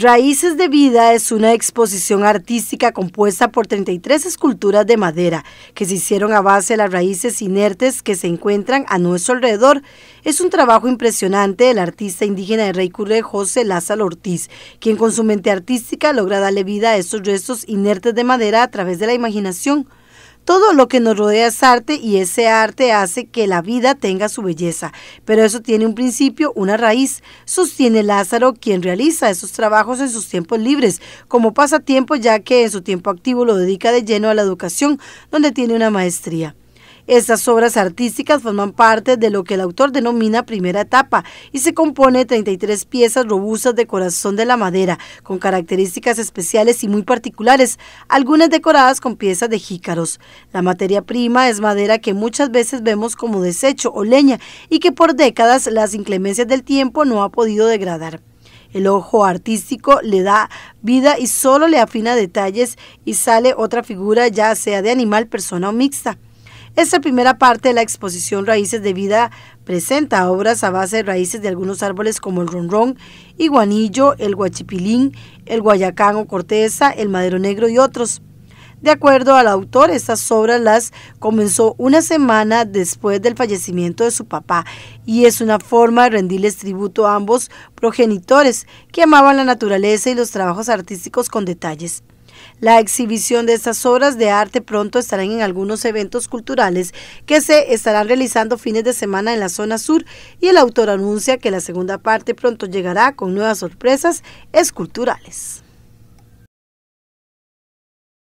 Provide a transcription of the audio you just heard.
Raíces de Vida es una exposición artística compuesta por 33 esculturas de madera que se hicieron a base de las raíces inertes que se encuentran a nuestro alrededor. Es un trabajo impresionante del artista indígena de Rey Curre, José Lázaro Ortiz, quien con su mente artística logra darle vida a estos restos inertes de madera a través de la imaginación. Todo lo que nos rodea es arte y ese arte hace que la vida tenga su belleza, pero eso tiene un principio, una raíz, sostiene Lázaro quien realiza esos trabajos en sus tiempos libres, como pasatiempo ya que en su tiempo activo lo dedica de lleno a la educación, donde tiene una maestría. Estas obras artísticas forman parte de lo que el autor denomina primera etapa y se compone de 33 piezas robustas de corazón de la madera, con características especiales y muy particulares, algunas decoradas con piezas de jícaros. La materia prima es madera que muchas veces vemos como desecho o leña y que por décadas las inclemencias del tiempo no ha podido degradar. El ojo artístico le da vida y solo le afina detalles y sale otra figura ya sea de animal, persona o mixta. Esta primera parte de la exposición Raíces de Vida presenta obras a base de raíces de algunos árboles como el ronrón, iguanillo, el guachipilín, el guayacán o corteza, el madero negro y otros. De acuerdo al autor, estas obras las comenzó una semana después del fallecimiento de su papá y es una forma de rendirles tributo a ambos progenitores que amaban la naturaleza y los trabajos artísticos con detalles. La exhibición de estas obras de arte pronto estarán en algunos eventos culturales que se estarán realizando fines de semana en la zona sur y el autor anuncia que la segunda parte pronto llegará con nuevas sorpresas esculturales.